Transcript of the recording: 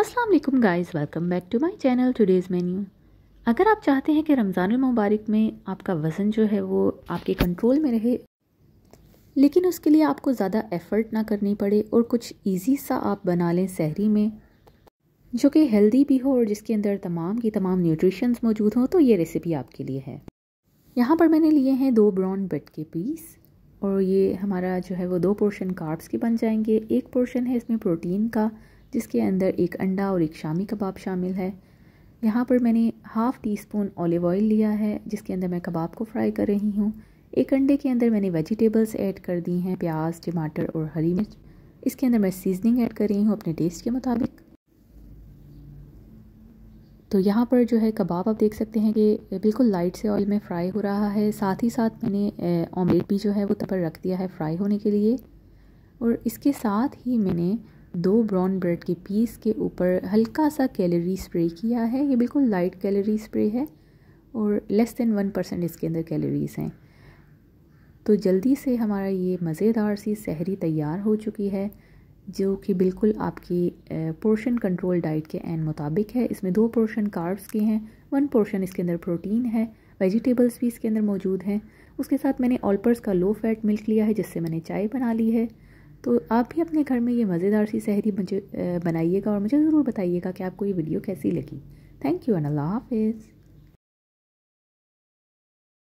अस्सलाम वालेकुम guys welcome back to my channel today's menu अगर आप चाहते हैं कि रमज़ान मुबारक में आपका वज़न जो है वो आपके कंट्रोल में रहे लेकिन उसके लिए आपको ज़्यादा एफ़र्ट ना करनी पड़े और कुछ ईजी सा आप बना लें सहरी में जो कि हेल्दी भी हो और जिसके अंदर तमाम की तमाम न्यूट्रिशंस मौजूद हों तो ये रेसिपी आपके लिए है यहाँ पर मैंने लिए हैं दो ब्राउन ब्रेड के पीस और ये हमारा जो है वो दो पोर्शन कार्ब्स के बन जाएंगे एक पोर्शन है इसमें प्रोटीन का जिसके अंदर एक अंडा और एक शामी कबाब शामिल है यहाँ पर मैंने half teaspoon olive oil लिया है जिसके अंदर मैं कबाब को फ्राई कर रही हूँ एक अंडे के अंदर मैंने वेजिटेबल्स ऐड कर दी हैं प्याज टमाटर और हरी मिर्च इसके अंदर मैं सीजनिंग ऐड कर रही हूँ अपने टेस्ट के मुताबिक तो यहाँ पर जो है कबाब आप देख सकते हैं कि बिल्कुल लाइट से ऑयल में फ्राई हो रहा है साथ ही साथ मैंने ऑमलेट भी जो है वो तब रख दिया है फ्राई होने के लिए और इसके साथ ही मैंने दो ब्राउन ब्रेड के पीस के ऊपर हल्का सा कैलोरी स्प्रे किया है ये बिल्कुल लाइट कैलोरी स्प्रे है और लेस देन वन परसेंट इसके अंदर कैलोरीज़ हैं तो जल्दी से हमारा ये मज़ेदार सी सहरी तैयार हो चुकी है जो कि बिल्कुल आपकी पोर्शन कंट्रोल डाइट के एन मुताबिक है इसमें दो पोर्शन कार्ब्स के हैं वन पोर्शन इसके अंदर प्रोटीन है वेजिटेबल्स भी इसके अंदर मौजूद हैं उसके साथ मैंने ऑलपर्स का लो फैट मिल्क लिया है जिससे मैंने चाय बना ली है तो आप भी अपने घर में ये मज़ेदार सी सहरी बनाइएगा और मुझे ज़रूर बताइएगा कि आपको ये वीडियो कैसी लगी थैंक यू एंड अल्लाह हाफिज़